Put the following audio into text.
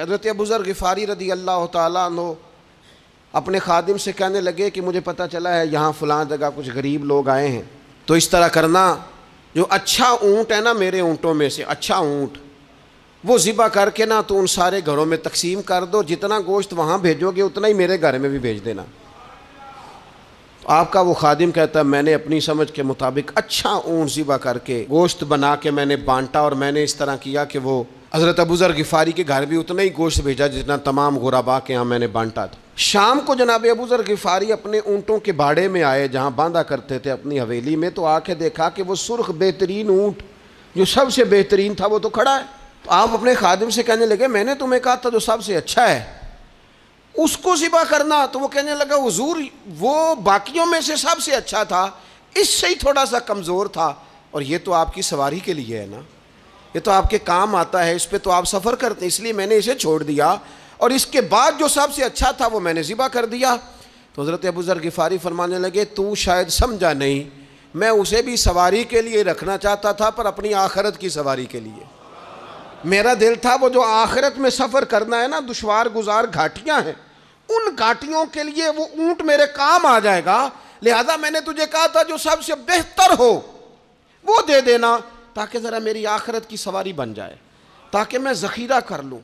हज़रत अबूज़र गफ़ारी रदी अल्लाह तु अपने खादिम से कहने लगे कि मुझे पता चला है यहाँ फ़लाँ जगह कुछ गरीब लोग आए हैं तो इस तरह करना जो अच्छा ऊँट है ना मेरे ऊँटों में से अच्छा ऊँट वो ज़िबा करके ना तो उन सारे घरों में तकसीम कर दो जितना गोश्त वहाँ भेजोगे उतना ही मेरे घर में भी भेज देना तो आपका वो खादिम कहता है मैंने अपनी समझ के मुताबिक अच्छा ऊँट ज़िबा करके गोश्त बना के मैंने बांटा और मैंने इस तरह किया कि वो हज़रत अबूज़र गफ़ारी के घर भी उतना ही गोश्त भेजा जितना तमाम गुराबा के यहाँ मैंने बांटा था शाम को जनाब अबूज़र गफ़ारी अपने ऊँटों के बाड़े में आए जहाँ बांधा करते थे अपनी हवेली में तो आके देखा कि वो सुर्ख बेहतरीन ऊँट जो सबसे बेहतरीन था वो तो खड़ा है तो आप अपने खादिम से कहने लगे मैंने तुम्हें कहा था जो सबसे अच्छा है उसको सिबा करना तो वो कहने लगा हजूर वो बाकियों में से सबसे अच्छा था इससे ही थोड़ा सा कमज़ोर था और ये तो आपकी सवारी के लिए है ना ये तो आपके काम आता है इस पर तो आप सफ़र करते हैं इसलिए मैंने इसे छोड़ दिया और इसके बाद जो सबसे अच्छा था वो मैंने ज़िबा कर दिया तो हज़रत अबू ज़र गिफ़ारी फरमाने लगे तू शायद समझा नहीं मैं उसे भी सवारी के लिए रखना चाहता था पर अपनी आखरत की सवारी के लिए मेरा दिल था वो जो आखरत में सफ़र करना है ना दुशवार गुजार घाटियाँ हैं उन घाटियों के लिए वो ऊँट मेरे काम आ जाएगा लिहाजा मैंने तुझे कहा था जो सबसे बेहतर हो वो दे देना ताकि ज़रा मेरी आखरत की सवारी बन जाए ताकि मैं ज़ख़ीरा कर लूँ